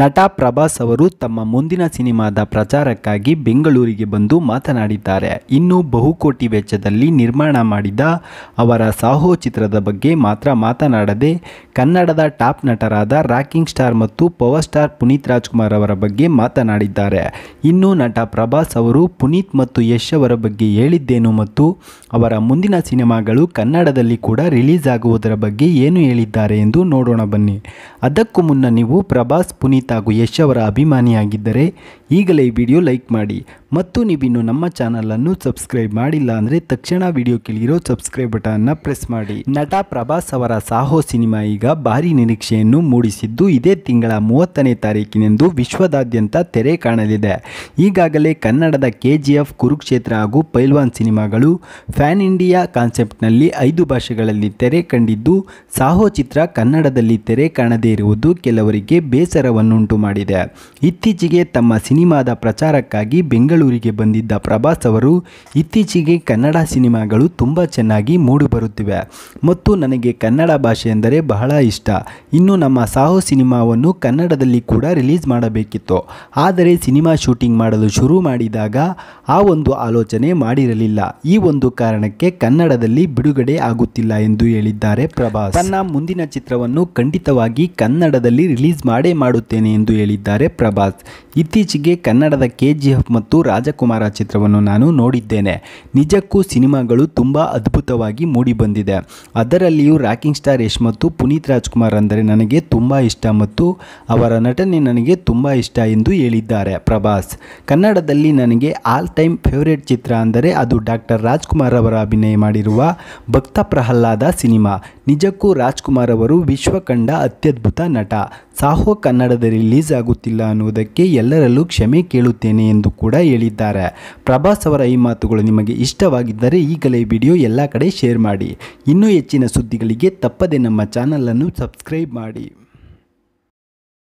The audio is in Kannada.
ನಟ ಪ್ರಭಾಸ್ ಅವರು ತಮ್ಮ ಮುಂದಿನ ಸಿನಿಮಾದ ಪ್ರಚಾರಕ್ಕಾಗಿ ಬೆಂಗಳೂರಿಗೆ ಬಂದು ಮಾತನಾಡಿದ್ದಾರೆ ಇನ್ನು ಬಹುಕೋಟಿ ವೆಚ್ಚದಲ್ಲಿ ನಿರ್ಮಾಣ ಮಾಡಿದ ಅವರ ಸಾಹೋ ಚಿತ್ರದ ಬಗ್ಗೆ ಮಾತ್ರ ಮಾತನಾಡದೆ ಕನ್ನಡದ ಟಾಪ್ ನಟರಾದ ರಾಕಿಂಗ್ ಸ್ಟಾರ್ ಮತ್ತು ಪವರ್ ಸ್ಟಾರ್ ಪುನೀತ್ ರಾಜ್ಕುಮಾರ್ ಅವರ ಬಗ್ಗೆ ಮಾತನಾಡಿದ್ದಾರೆ ಇನ್ನು ನಟ ಪ್ರಭಾಸ್ ಅವರು ಪುನೀತ್ ಮತ್ತು ಯಶ್ ಅವರ ಬಗ್ಗೆ ಹೇಳಿದ್ದೇನು ಮತ್ತು ಅವರ ಮುಂದಿನ ಸಿನಿಮಾಗಳು ಕನ್ನಡದಲ್ಲಿ ಕೂಡ ರಿಲೀಸ್ ಆಗುವುದರ ಬಗ್ಗೆ ಏನು ಹೇಳಿದ್ದಾರೆ ಎಂದು ನೋಡೋಣ ಬನ್ನಿ ಅದಕ್ಕೂ ಮುನ್ನ ನೀವು ಪ್ರಭಾಸ್ ಪುನೀತ್ ಹಾಗೂ ಯಶ್ ಅವರ ಅಭಿಮಾನಿಯಾಗಿದ್ದರೆ ಈಗಲೇ ಈ ವಿಡಿಯೋ ಲೈಕ್ ಮಾಡಿ ಮತ್ತು ನೀವಿನ್ನು ನಮ್ಮ ಚಾನಲನ್ನು ಸಬ್ಸ್ಕ್ರೈಬ್ ಮಾಡಿಲ್ಲ ಅಂದರೆ ತಕ್ಷಣ ವಿಡಿಯೋ ಕೇಳಿರೋ ಸಬ್ಸ್ಕ್ರೈಬ್ ಬಟನ್ನ ಪ್ರೆಸ್ ಮಾಡಿ ನಟ ಪ್ರಭಾಸ್ ಅವರ ಸಾಹೋ ಸಿನಿಮಾ ಈಗ ಭಾರಿ ನಿರೀಕ್ಷೆಯನ್ನು ಮೂಡಿಸಿದ್ದು ಇದೇ ತಿಂಗಳ ಮೂವತ್ತನೇ ತಾರೀಕಿನಂದು ವಿಶ್ವದಾದ್ಯಂತ ತೆರೆ ಕಾಣಲಿದೆ ಈಗಾಗಲೇ ಕನ್ನಡದ ಕೆ ಕುರುಕ್ಷೇತ್ರ ಹಾಗೂ ಪೈಲ್ವಾನ್ ಸಿನಿಮಾಗಳು ಫ್ಯಾನ್ ಇಂಡಿಯಾ ಕಾನ್ಸೆಪ್ಟ್ನಲ್ಲಿ ಐದು ಭಾಷೆಗಳಲ್ಲಿ ತೆರೆ ಕಂಡಿದ್ದು ಸಾಹೋ ಚಿತ್ರ ಕನ್ನಡದಲ್ಲಿ ತೆರೆ ಕಾಣದೇ ಇರುವುದು ಕೆಲವರಿಗೆ ಬೇಸರವನ್ನುಂಟು ಮಾಡಿದೆ ಇತ್ತೀಚೆಗೆ ತಮ್ಮ ಸಿನಿಮಾದ ಪ್ರಚಾರಕ್ಕಾಗಿ ಬೆಂಗಳೂರಿಗೆ ಬಂದಿದ್ದ ಪ್ರಭಾಸ್ ಅವರು ಇತ್ತೀಚೆಗೆ ಕನ್ನಡ ಸಿನಿಮಾಗಳು ತುಂಬ ಚೆನ್ನಾಗಿ ಮೂಡಿಬರುತ್ತಿವೆ ಮತ್ತು ನನಗೆ ಕನ್ನಡ ಭಾಷೆ ಎಂದರೆ ಬಹಳ ಇಷ್ಟ ಇನ್ನು ನಮ್ಮ ಸಾಹೋ ಸಿನಿಮಾವನ್ನು ಕನ್ನಡದಲ್ಲಿ ಕೂಡ ರಿಲೀಸ್ ಮಾಡಬೇಕಿತ್ತು ಆದರೆ ಸಿನಿಮಾ ಶೂಟಿಂಗ್ ಮಾಡಲು ಶುರು ಮಾಡಿದಾಗ ಆ ಒಂದು ಆಲೋಚನೆ ಮಾಡಿರಲಿಲ್ಲ ಈ ಒಂದು ಕಾರಣಕ್ಕೆ ಕನ್ನಡದಲ್ಲಿ ಬಿಡುಗಡೆ ಆಗುತ್ತಿಲ್ಲ ಎಂದು ಹೇಳಿದ್ದಾರೆ ಪ್ರಭಾಸ್ ತನ್ನ ಮುಂದಿನ ಚಿತ್ರವನ್ನು ಖಂಡಿತವಾಗಿ ಕನ್ನಡದಲ್ಲಿ ರಿಲೀಸ್ ಮಾಡೇ ಮಾಡುತ್ತೇನೆ ಎಂದು ಹೇಳಿದ್ದಾರೆ ಪ್ರಭಾಸ್ ಇತ್ತೀಚೆಗೆ ಕನ್ನಡದ ಕೆ ಜಿ ಎಫ್ ಮತ್ತು ರಾಜಕುಮಾರ ಚಿತ್ರವನ್ನು ನಾನು ನೋಡಿದ್ದೇನೆ ನಿಜಕ್ಕೂ ಸಿನಿಮಾಗಳು ತುಂಬ ಅದ್ಭುತವಾಗಿ ಮೂಡಿಬಂದಿದೆ ಅದರಲ್ಲಿಯೂ ರಾಕಿಂಗ್ ಸ್ಟಾರ್ ಯಶ್ ಮತ್ತು ಪುನೀತ್ ರಾಜ್ಕುಮಾರ್ ಅಂದರೆ ನನಗೆ ತುಂಬ ಇಷ್ಟ ಮತ್ತು ಅವರ ನಟನೆ ನನಗೆ ತುಂಬ ಇಷ್ಟ ಎಂದು ಹೇಳಿದ್ದಾರೆ ಪ್ರಭಾಸ್ ಕನ್ನಡದಲ್ಲಿ ನನಗೆ ಆಲ್ ಟೈಮ್ ಫೇವರೇಟ್ ಚಿತ್ರ ಅಂದರೆ ಅದು ಡಾಕ್ಟರ್ ರಾಜ್ಕುಮಾರ್ ಅವರ ಅಭಿನಯ ಮಾಡಿರುವ ಭಕ್ತ ಪ್ರಹ್ಲಾದ ಸಿನಿಮಾ ನಿಜಕ್ಕೂ ರಾಜ್ಕುಮಾರ್ ಅವರು ವಿಶ್ವ ಕಂಡ ಅತ್ಯದ್ಭುತ ನಟ ಸಾಹೋ ಕನ್ನಡದ ರಿಲೀಸ್ ಆಗುತ್ತಿಲ್ಲ ಅನ್ನುವುದಕ್ಕೆ ಎಲ್ಲರಲ್ಲೂ ಕ್ಷಮೆ ಕೇಳುತ್ತೇನೆ ಎಂದು ಕೂಡ ಹೇಳಿದ್ದಾರೆ ಪ್ರಭಾಸ್ ಅವರ ಈ ಮಾತುಗಳು ನಿಮಗೆ ಇಷ್ಟವಾಗಿದ್ದರೆ ಈಗಲೇ ವಿಡಿಯೋ ಎಲ್ಲ ಕಡೆ ಶೇರ್ ಮಾಡಿ ಇನ್ನೂ ಹೆಚ್ಚಿನ ಸುದ್ದಿಗಳಿಗೆ ತಪ್ಪದೆ ನಮ್ಮ ಚಾನಲನ್ನು ಸಬ್ಸ್ಕ್ರೈಬ್ ಮಾಡಿ